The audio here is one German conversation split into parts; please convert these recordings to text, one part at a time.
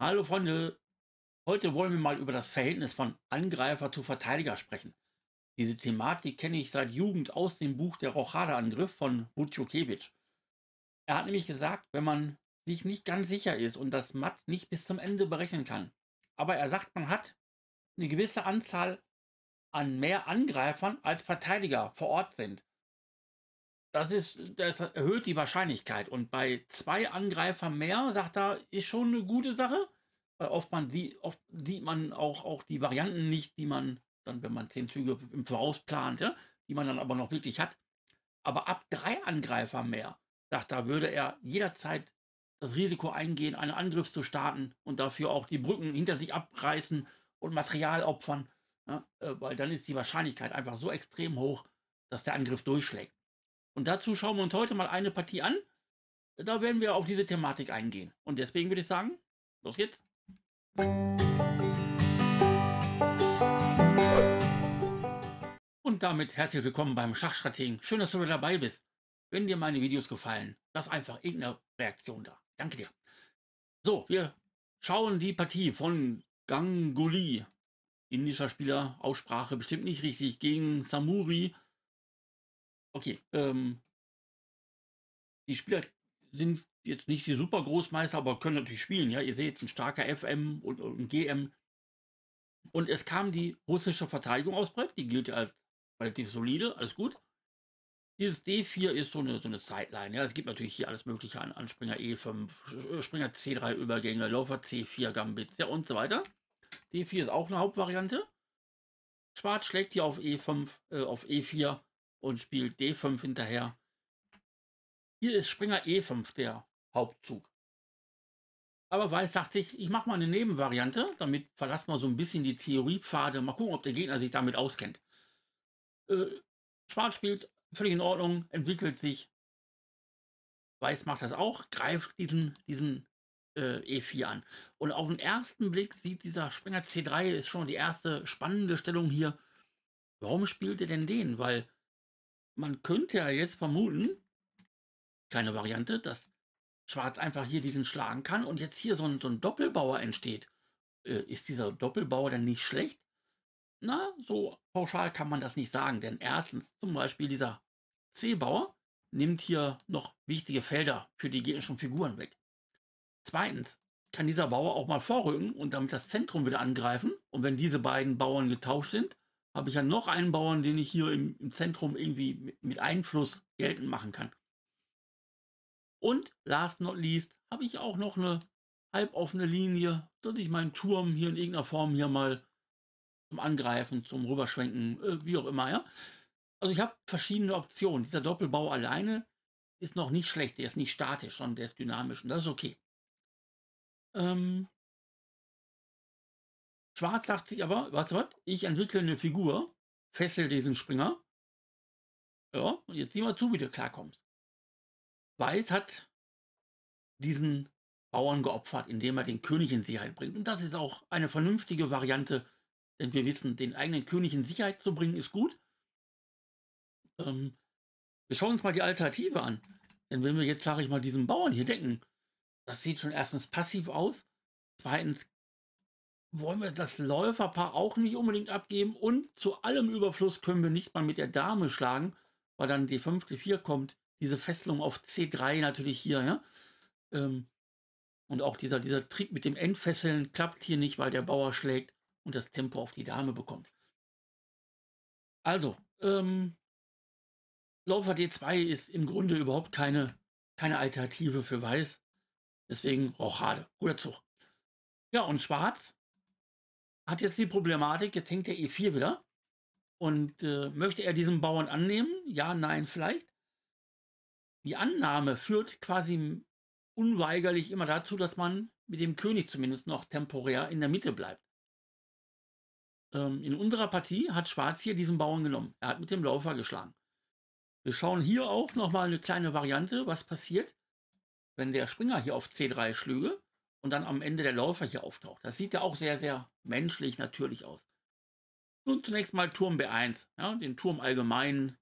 Hallo Freunde, heute wollen wir mal über das Verhältnis von Angreifer zu Verteidiger sprechen. Diese Thematik kenne ich seit Jugend aus dem Buch Der Rochadeangriff von Butjukiewicz. Er hat nämlich gesagt, wenn man sich nicht ganz sicher ist und das Matt nicht bis zum Ende berechnen kann, aber er sagt, man hat eine gewisse Anzahl an mehr Angreifern als Verteidiger vor Ort sind, das, ist, das erhöht die Wahrscheinlichkeit. Und bei zwei Angreifern mehr, sagt er, ist schon eine gute Sache. Weil oft, man sieht, oft sieht man auch, auch die Varianten nicht, die man dann, wenn man zehn Züge im Voraus plant, ja, die man dann aber noch wirklich hat. Aber ab drei Angreifer mehr, sagt er, würde er jederzeit das Risiko eingehen, einen Angriff zu starten und dafür auch die Brücken hinter sich abreißen und Material opfern. Ja, äh, weil dann ist die Wahrscheinlichkeit einfach so extrem hoch, dass der Angriff durchschlägt. Und dazu schauen wir uns heute mal eine Partie an. Da werden wir auf diese Thematik eingehen. Und deswegen würde ich sagen, los geht's. Und damit herzlich willkommen beim Schachstrategen. Schön, dass du wieder dabei bist. Wenn dir meine Videos gefallen, lass einfach irgendeine Reaktion da. Danke dir. So, wir schauen die Partie von Ganguly, indischer Spieler, Aussprache bestimmt nicht richtig, gegen Samuri okay, ähm, die Spieler sind jetzt nicht die Supergroßmeister, aber können natürlich spielen. Ja, ihr seht ein starker FM und, und GM. Und es kam die russische Verteidigung aus Brett, die gilt als relativ solide, alles gut. Dieses D4 ist so eine, so eine Sideline. Ja, es gibt natürlich hier alles Mögliche an, an Springer E5, Springer C3 Übergänge, Laufer C4 Gambits, ja und so weiter. D4 ist auch eine Hauptvariante. Schwarz schlägt hier auf E5, äh, auf E4 und spielt D5 hinterher. Hier ist Springer E5 der Hauptzug. Aber Weiß sagt sich, ich mache mal eine Nebenvariante, damit verlassen wir so ein bisschen die Theoriepfade. Mal gucken, ob der Gegner sich damit auskennt. Äh, Schwarz spielt völlig in Ordnung, entwickelt sich. Weiß macht das auch, greift diesen, diesen äh, E4 an. Und auf den ersten Blick sieht dieser Springer C3 ist schon die erste spannende Stellung hier. Warum spielt er denn den? Weil man könnte ja jetzt vermuten, kleine Variante, dass Schwarz einfach hier diesen schlagen kann und jetzt hier so ein, so ein Doppelbauer entsteht. Äh, ist dieser Doppelbauer dann nicht schlecht? Na, so pauschal kann man das nicht sagen, denn erstens zum Beispiel dieser C-Bauer nimmt hier noch wichtige Felder für die gegnerischen Figuren weg. Zweitens kann dieser Bauer auch mal vorrücken und damit das Zentrum wieder angreifen und wenn diese beiden Bauern getauscht sind, habe ich ja noch einen Bauern, den ich hier im, im Zentrum irgendwie mit, mit Einfluss geltend machen kann. Und last not least habe ich auch noch eine halboffene Linie, dass ich meinen Turm hier in irgendeiner Form hier mal zum Angreifen, zum Rüberschwenken, äh, wie auch immer, ja. Also ich habe verschiedene Optionen. Dieser Doppelbau alleine ist noch nicht schlecht, der ist nicht statisch, sondern der ist dynamisch und das ist okay. Ähm, Schwarz sagt sich aber, was wird? ich entwickle eine Figur, fessel diesen Springer. Ja, und jetzt sieh mal zu, wie du klarkommst. Weiß hat diesen Bauern geopfert, indem er den König in Sicherheit bringt. Und das ist auch eine vernünftige Variante, denn wir wissen, den eigenen König in Sicherheit zu bringen, ist gut. Ähm, wir schauen uns mal die Alternative an. Denn wenn wir jetzt, sage ich mal, diesen Bauern hier denken, das sieht schon erstens passiv aus, zweitens wollen wir das Läuferpaar auch nicht unbedingt abgeben und zu allem Überfluss können wir nicht mal mit der Dame schlagen, weil dann D5, D4 kommt. Diese Fesselung auf C3 natürlich hier, ja. Ähm, und auch dieser, dieser Trick mit dem Entfesseln klappt hier nicht, weil der Bauer schlägt und das Tempo auf die Dame bekommt. Also, ähm, Läufer D2 ist im Grunde überhaupt keine, keine Alternative für Weiß. Deswegen Rochade, oh, guter Zug. Ja, und Schwarz hat jetzt die Problematik, jetzt hängt der E4 wieder. Und äh, möchte er diesen Bauern annehmen? Ja, nein, vielleicht. Die Annahme führt quasi unweigerlich immer dazu, dass man mit dem König zumindest noch temporär in der Mitte bleibt. Ähm, in unserer Partie hat Schwarz hier diesen Bauern genommen. Er hat mit dem Laufer geschlagen. Wir schauen hier auch nochmal eine kleine Variante, was passiert, wenn der Springer hier auf C3 schlüge und dann am Ende der Läufer hier auftaucht. Das sieht ja auch sehr, sehr menschlich natürlich aus. Nun zunächst mal Turm B1, ja, den Turm allgemein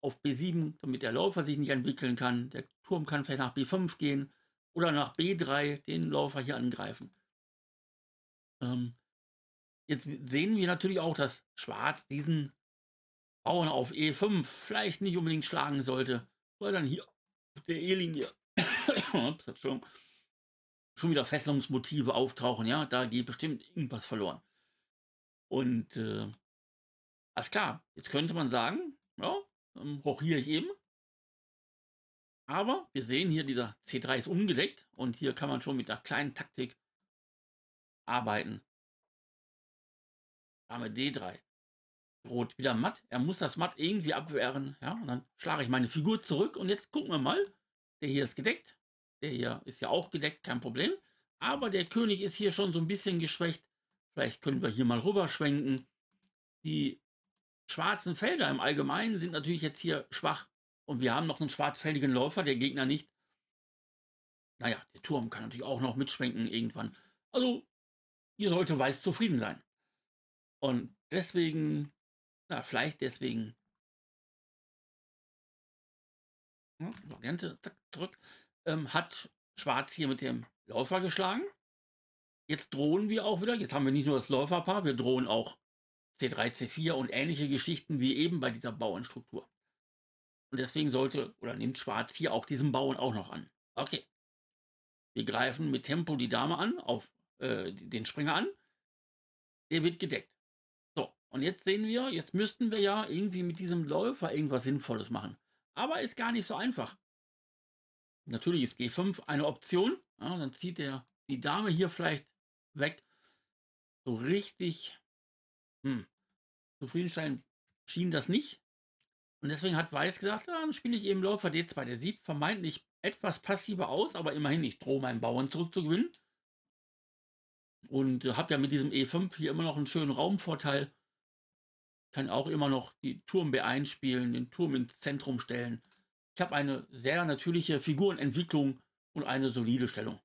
auf B7, damit der Läufer sich nicht entwickeln kann. Der Turm kann vielleicht nach B5 gehen oder nach B3 den Läufer hier angreifen. Ähm, jetzt sehen wir natürlich auch, dass Schwarz diesen Bauern auf E5 vielleicht nicht unbedingt schlagen sollte, weil dann hier auf der E-Linie schon wieder Fesselungsmotive auftauchen, ja, da geht bestimmt irgendwas verloren. Und äh, alles klar, jetzt könnte man sagen, ja, ähm, auch hier ich eben. Aber wir sehen hier, dieser C3 ist umgedeckt und hier kann man schon mit der kleinen Taktik arbeiten. Dame D3. Rot wieder matt. Er muss das matt irgendwie abwehren. Ja, und dann schlage ich meine Figur zurück und jetzt gucken wir mal. Der hier ist gedeckt. Der hier ist ja auch gedeckt, kein Problem. Aber der König ist hier schon so ein bisschen geschwächt. Vielleicht können wir hier mal rüberschwenken. Die schwarzen Felder im Allgemeinen sind natürlich jetzt hier schwach. Und wir haben noch einen schwarzfälligen Läufer, der Gegner nicht. Naja, der Turm kann natürlich auch noch mitschwenken irgendwann. Also, ihr sollte weiß zufrieden sein. Und deswegen, na, vielleicht deswegen. Ja, hm, Variante, zack, zurück ähm, hat Schwarz hier mit dem Läufer geschlagen. Jetzt drohen wir auch wieder. Jetzt haben wir nicht nur das Läuferpaar, wir drohen auch C3, C4 und ähnliche Geschichten wie eben bei dieser Bauernstruktur. Und deswegen sollte oder nimmt Schwarz hier auch diesen Bauern auch noch an. Okay. Wir greifen mit Tempo die Dame an, auf äh, den Springer an. Der wird gedeckt. So, und jetzt sehen wir, jetzt müssten wir ja irgendwie mit diesem Läufer irgendwas Sinnvolles machen. Aber ist gar nicht so einfach. Natürlich ist G5 eine Option. Ja, dann zieht er die Dame hier vielleicht weg. So richtig hm, zufriedenstellend schien das nicht. Und deswegen hat Weiß gesagt, dann spiele ich eben Läufer D2. Der sieht vermeintlich etwas passiver aus, aber immerhin, ich drohe meinen Bauern zurückzugewinnen. Und äh, habe ja mit diesem E5 hier immer noch einen schönen Raumvorteil. Kann auch immer noch die Turm B1 spielen, den Turm ins Zentrum stellen. Ich habe eine sehr natürliche Figurenentwicklung und eine solide Stellung.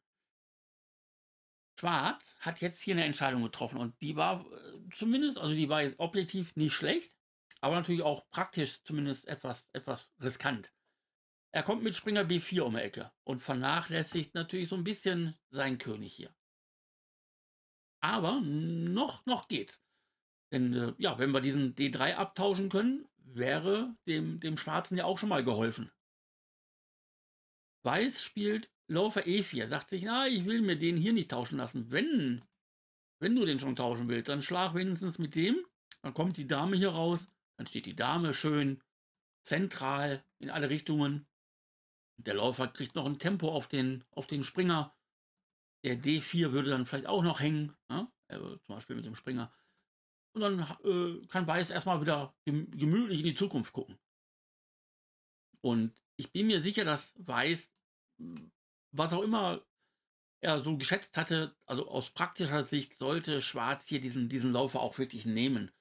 Schwarz hat jetzt hier eine Entscheidung getroffen und die war äh, zumindest, also die war jetzt objektiv nicht schlecht, aber natürlich auch praktisch zumindest etwas, etwas riskant. Er kommt mit Springer B4 um die Ecke und vernachlässigt natürlich so ein bisschen seinen König hier. Aber noch, noch geht's. Denn äh, ja, wenn wir diesen D3 abtauschen können, wäre dem, dem Schwarzen ja auch schon mal geholfen. Weiß spielt Laufer E4, sagt sich, na, ich will mir den hier nicht tauschen lassen. Wenn, wenn du den schon tauschen willst, dann schlag wenigstens mit dem. Dann kommt die Dame hier raus, dann steht die Dame schön zentral in alle Richtungen. Der Läufer kriegt noch ein Tempo auf den, auf den Springer. Der D4 würde dann vielleicht auch noch hängen, ne? also zum Beispiel mit dem Springer. Und dann äh, kann Weiß erstmal wieder gemütlich in die Zukunft gucken. Und ich bin mir sicher, dass Weiß, was auch immer er so geschätzt hatte, also aus praktischer Sicht sollte Schwarz hier diesen, diesen Laufer auch wirklich nehmen.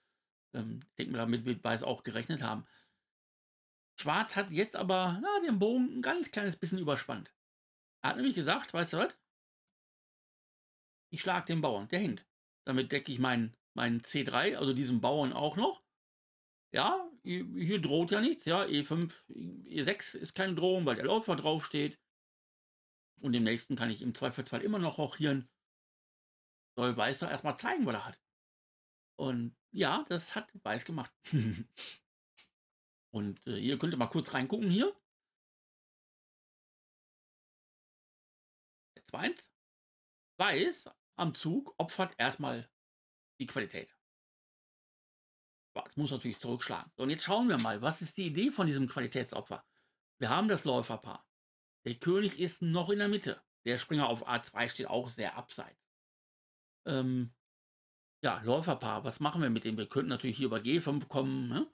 Ähm, ich denke mal, damit wird Weiß auch gerechnet haben. Schwarz hat jetzt aber na, den Bogen ein ganz kleines bisschen überspannt. Er hat nämlich gesagt, weißt du was? Ich schlag den Bauern, der hängt. Damit decke ich meinen, meinen C3, also diesen Bauern auch noch. Ja, hier droht ja nichts, ja. E5, E6 ist keine Drohung, weil der Läufer draufsteht. Und dem nächsten kann ich im Zweifelsfall immer noch rochieren. Soll Weiß doch erstmal zeigen, was er hat. Und ja, das hat Weiß gemacht. Und äh, ihr könnt mal kurz reingucken hier. 2-1. Weiß am Zug opfert erstmal die Qualität. Das muss natürlich zurückschlagen. Und jetzt schauen wir mal, was ist die Idee von diesem Qualitätsopfer? Wir haben das Läuferpaar. Der König ist noch in der Mitte. Der Springer auf A2 steht auch sehr abseits. Ähm, ja, Läuferpaar, was machen wir mit dem? Wir könnten natürlich hier über G5 kommen. Ne?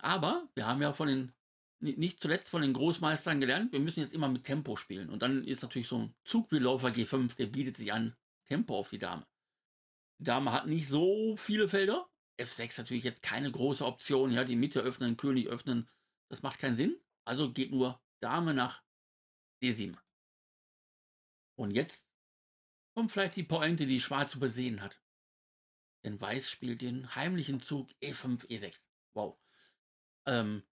Aber wir haben ja von den, nicht zuletzt von den Großmeistern gelernt, wir müssen jetzt immer mit Tempo spielen. Und dann ist natürlich so ein Zug wie Läufer G5, der bietet sich an, Tempo auf die Dame. Die Dame hat nicht so viele Felder, F6 natürlich jetzt keine große Option. Ja, die Mitte öffnen, König öffnen. Das macht keinen Sinn. Also geht nur Dame nach D7. Und jetzt kommt vielleicht die Pointe, die Schwarz übersehen hat. Denn Weiß spielt den heimlichen Zug E5, E6. Wow. Ähm,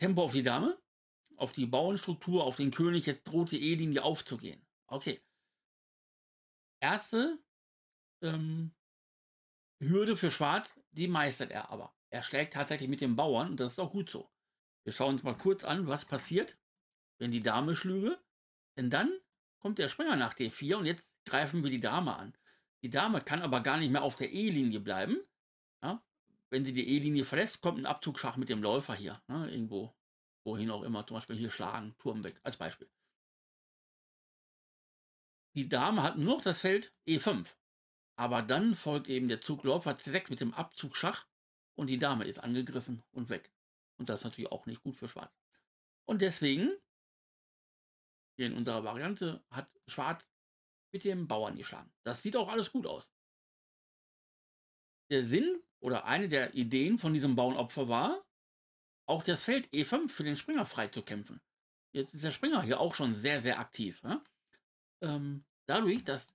Tempo auf die Dame, auf die Bauernstruktur, auf den König. Jetzt droht die E-Linie aufzugehen. Okay. Erste ähm, Hürde für Schwarz, die meistert er aber. Er schlägt tatsächlich mit den Bauern und das ist auch gut so. Wir schauen uns mal kurz an, was passiert, wenn die Dame schlüge. Denn dann kommt der Springer nach D4 und jetzt greifen wir die Dame an. Die Dame kann aber gar nicht mehr auf der E-Linie bleiben. Ja? Wenn sie die E-Linie verlässt, kommt ein Abzugschach mit dem Läufer hier. Ne? Irgendwo, wohin auch immer. Zum Beispiel hier schlagen, Turm weg, als Beispiel. Die Dame hat nur noch das Feld E5. Aber dann folgt eben der Zug Läufer C6 mit dem Abzug Schach und die Dame ist angegriffen und weg. Und das ist natürlich auch nicht gut für Schwarz. Und deswegen, hier in unserer Variante, hat Schwarz mit dem Bauern geschlagen. Das sieht auch alles gut aus. Der Sinn oder eine der Ideen von diesem Bauernopfer war, auch das Feld E5 für den Springer frei zu kämpfen. Jetzt ist der Springer hier auch schon sehr, sehr aktiv. Ja? Ähm, dadurch, dass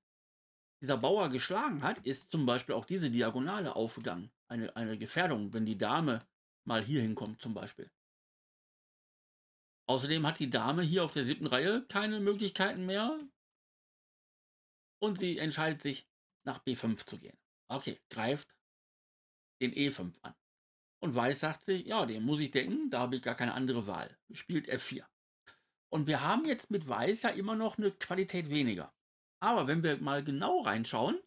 dieser Bauer geschlagen hat, ist zum Beispiel auch diese Diagonale aufgegangen. Eine, eine Gefährdung, wenn die Dame mal hier hinkommt zum Beispiel. Außerdem hat die Dame hier auf der siebten Reihe keine Möglichkeiten mehr. Und sie entscheidet sich, nach B5 zu gehen. Okay, greift den E5 an. Und Weiß sagt sich, ja, den muss ich denken, da habe ich gar keine andere Wahl. Spielt F4. Und wir haben jetzt mit Weiß ja immer noch eine Qualität weniger. Aber wenn wir mal genau reinschauen,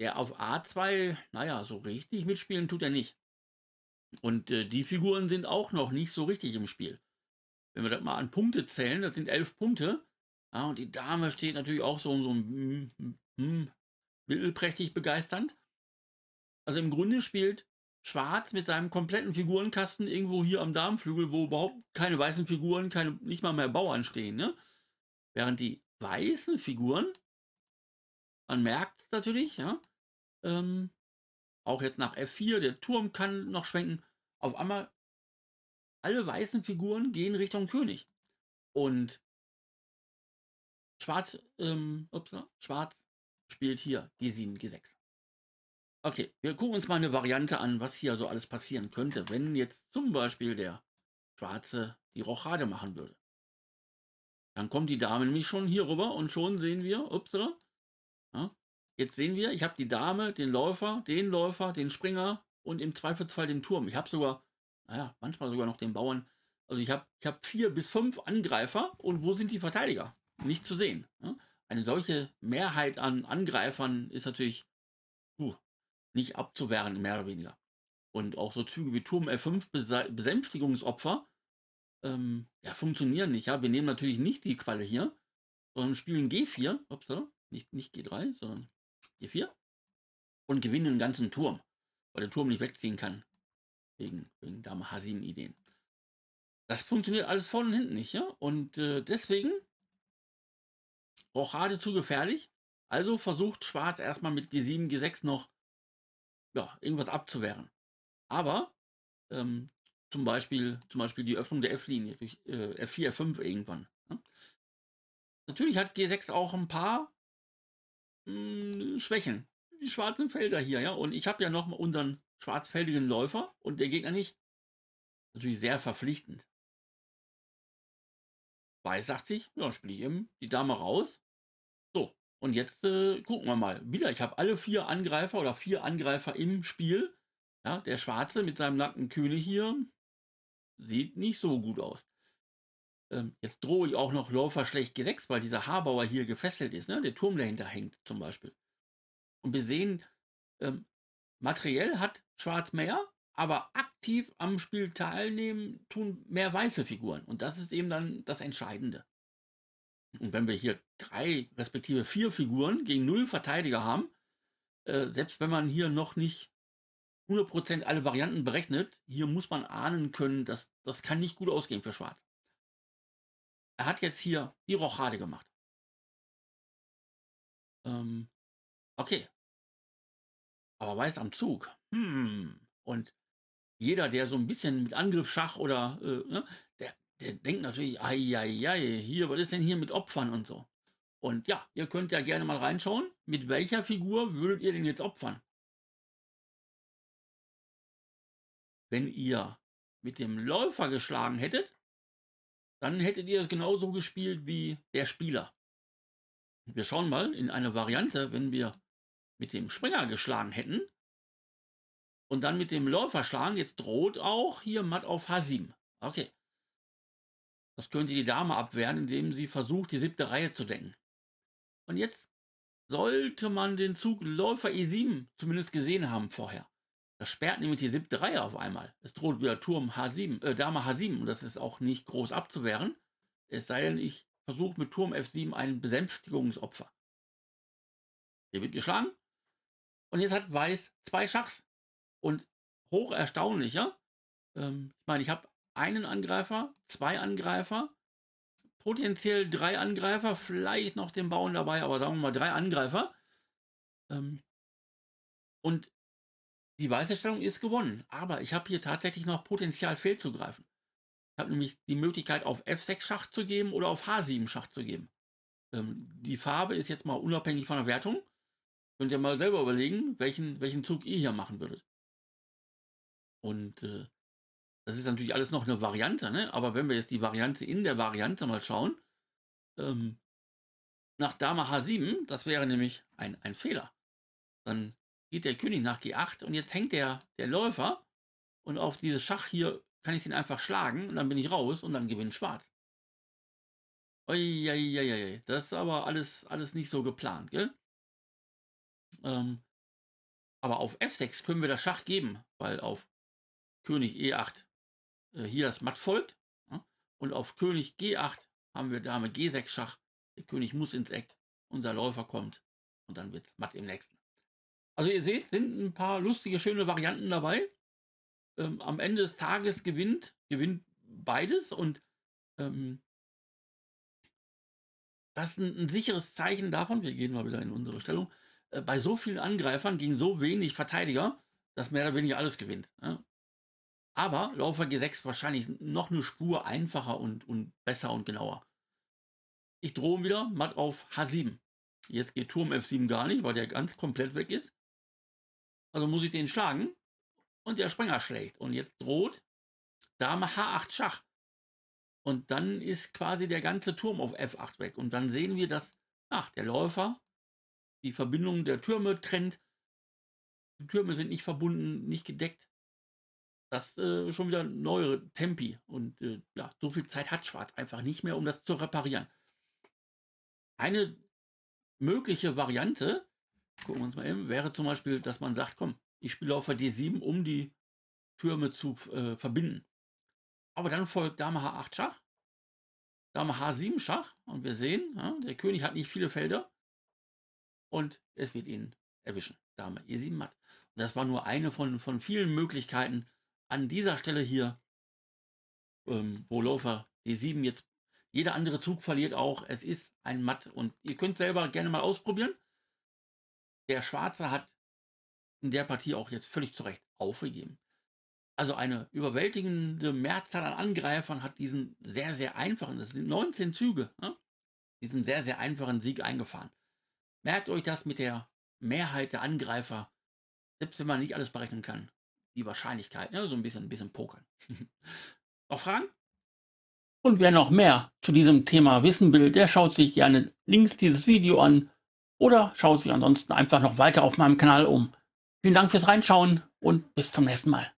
der auf A2, naja, so richtig mitspielen tut er nicht. Und äh, die Figuren sind auch noch nicht so richtig im Spiel. Wenn wir das mal an Punkte zählen, das sind elf Punkte. Ja, und die Dame steht natürlich auch so, so hm, hm, hm, mittelprächtig begeisternd. Also im Grunde spielt Schwarz mit seinem kompletten Figurenkasten irgendwo hier am Damenflügel, wo überhaupt keine weißen Figuren, keine, nicht mal mehr Bauern stehen. Ne? Während die weißen Figuren. Man merkt es natürlich, ja. Ähm, auch jetzt nach F4, der Turm kann noch schwenken. Auf einmal, alle weißen Figuren gehen Richtung König. Und Schwarz, ähm, ups, Schwarz spielt hier G7, G6. Okay, wir gucken uns mal eine Variante an, was hier so alles passieren könnte, wenn jetzt zum Beispiel der Schwarze die Rochade machen würde. Dann kommt die Dame nämlich schon hier rüber und schon sehen wir, upsala, ja, jetzt sehen wir, ich habe die Dame, den Läufer, den Läufer, den Springer und im Zweifelsfall den Turm. Ich habe sogar, naja, manchmal sogar noch den Bauern. Also ich habe ich hab vier bis fünf Angreifer und wo sind die Verteidiger? Nicht zu sehen. Ja. Eine solche Mehrheit an Angreifern ist natürlich puh, nicht abzuwehren, mehr oder weniger. Und auch so Züge wie Turm F5, Besänftigungsopfer, ähm, ja, funktionieren nicht. Ja, wir nehmen natürlich nicht die Qualle hier, sondern spielen G4, upsala, nicht, nicht G3, sondern G4 und gewinnen den ganzen Turm, weil der Turm nicht wegziehen kann. Wegen, wegen Dame 7 ideen Das funktioniert alles vorne und hinten nicht, ja? Und äh, deswegen Rochade zu gefährlich. Also versucht Schwarz erstmal mit G7, G6 noch ja, irgendwas abzuwehren. Aber ähm, zum Beispiel, zum Beispiel die Öffnung der F-Linie durch äh, F4, F5 irgendwann. Ne? Natürlich hat G6 auch ein paar mh, hm, Schwächen. Die schwarzen Felder hier, ja. Und ich habe ja noch unseren schwarzfeldigen Läufer und der Gegner nicht. Natürlich sehr verpflichtend. Weiß sagt sich, ja, spiele ich eben die Dame raus. So, und jetzt äh, gucken wir mal. Wieder, ich habe alle vier Angreifer oder vier Angreifer im Spiel. Ja, der Schwarze mit seinem nackten König hier sieht nicht so gut aus. Ähm, jetzt drohe ich auch noch Läufer schlecht gesetzt, weil dieser Habauer hier gefesselt ist, ne? der Turm dahinter hängt zum Beispiel. Und wir sehen, ähm, materiell hat Schwarz mehr, aber aktiv am Spiel teilnehmen tun mehr weiße Figuren. Und das ist eben dann das Entscheidende. Und wenn wir hier drei respektive vier Figuren gegen null Verteidiger haben, äh, selbst wenn man hier noch nicht 100% alle Varianten berechnet. Hier muss man ahnen können, dass das kann nicht gut ausgehen für Schwarz. Er hat jetzt hier die Rochade gemacht. Ähm, okay. Aber Weiß am Zug. Hm. Und jeder, der so ein bisschen mit Angriff Schach oder, äh, ne, der, der denkt natürlich, ai, hier, was ist denn hier mit Opfern und so? Und ja, ihr könnt ja gerne mal reinschauen, mit welcher Figur würdet ihr denn jetzt opfern? Wenn ihr mit dem Läufer geschlagen hättet, dann hättet ihr genauso gespielt wie der Spieler. Wir schauen mal in eine Variante, wenn wir mit dem Springer geschlagen hätten und dann mit dem Läufer schlagen. Jetzt droht auch hier Matt auf H7. Okay. Das könnte die Dame abwehren, indem sie versucht, die siebte Reihe zu denken. Und jetzt sollte man den Zug Läufer E7 zumindest gesehen haben vorher. Das sperrt nämlich die siebte Reihe auf einmal. Es droht wieder Turm H7, äh, Dame H7 und das ist auch nicht groß abzuwehren. Es sei denn, ich versuche mit Turm F7 ein Besänftigungsopfer. Hier wird geschlagen. Und jetzt hat Weiß zwei Schachs. Und hoch erstaunlicher. Ähm, ich meine, ich habe einen Angreifer, zwei Angreifer, potenziell drei Angreifer, vielleicht noch den Bauern dabei, aber sagen wir mal drei Angreifer. Ähm, und die Weißerstellung ist gewonnen, aber ich habe hier tatsächlich noch Potenzial fehlzugreifen. Ich habe nämlich die Möglichkeit, auf F6 Schach zu geben oder auf H7 Schach zu geben. Ähm, die Farbe ist jetzt mal unabhängig von der Wertung. Könnt ihr mal selber überlegen, welchen, welchen Zug ihr hier machen würdet. Und äh, das ist natürlich alles noch eine Variante, ne? aber wenn wir jetzt die Variante in der Variante mal schauen, ähm, nach Dame H7, das wäre nämlich ein, ein Fehler. Dann geht der König nach G8 und jetzt hängt der, der Läufer und auf dieses Schach hier kann ich ihn einfach schlagen und dann bin ich raus und dann gewinnt Schwarz. Uiuiuiui, das ist aber alles, alles nicht so geplant, gell? Ähm, aber auf F6 können wir das Schach geben, weil auf König E8 äh, hier das Matt folgt ja? Ne? und auf König G8 haben wir Dame G6 Schach. Der König muss ins Eck, unser Läufer kommt und dann wird matt im nächsten. Also ihr seht, sind ein paar lustige, schöne Varianten dabei. Ähm, am Ende des Tages gewinnt, gewinnt beides und ähm, das ist ein, ein, sicheres Zeichen davon, wir gehen mal wieder in unsere Stellung, äh, bei so vielen Angreifern gegen so wenig Verteidiger, dass mehr oder weniger alles gewinnt. Ja? Aber Laufer G6 wahrscheinlich noch eine Spur einfacher und, und besser und genauer. Ich drohe wieder matt auf H7. Jetzt geht Turm F7 gar nicht, weil der ganz komplett weg ist. Also muss ich den schlagen. Und der Springer schlägt. Und jetzt droht Dame H8 Schach. Und dann ist quasi der ganze Turm auf F8 weg. Und dann sehen wir, dass ach, der Läufer die Verbindung der Türme trennt. Die Türme sind nicht verbunden, nicht gedeckt. Das äh, schon wieder neuere Tempi. Und äh, ja, so viel Zeit hat Schwarz einfach nicht mehr, um das zu reparieren. Eine mögliche Variante gucken wir uns mal eben, wäre zum Beispiel, dass man sagt, komm, ich spiele auf D7, um die Türme zu äh, verbinden. Aber dann folgt Dame H8 Schach, Dame H7 Schach und wir sehen, ja, der König hat nicht viele Felder und es wird ihn erwischen. Dame E7 matt. Und das war nur eine von, von vielen Möglichkeiten an dieser Stelle hier, ähm, wo Läufer D7 jetzt, jeder andere Zug verliert auch. Es ist ein Matt und ihr könnt selber gerne mal ausprobieren. Der Schwarze hat in der Partie auch jetzt völlig zu Recht aufgegeben. Also eine überwältigende Mehrzahl an Angreifern hat diesen sehr, sehr einfachen, das sind 19 Züge, ne? diesen sehr, sehr einfachen Sieg eingefahren. Merkt euch das mit der Mehrheit der Angreifer, selbst wenn man nicht alles berechnen kann, die Wahrscheinlichkeit, ne? so ein bisschen, ein bisschen pokern. noch Fragen? Und wer noch mehr zu diesem Thema wissen will, der schaut sich gerne links dieses Video an oder schauen Sie ansonsten einfach noch weiter auf meinem Kanal um. Vielen Dank fürs Reinschauen und bis zum nächsten Mal.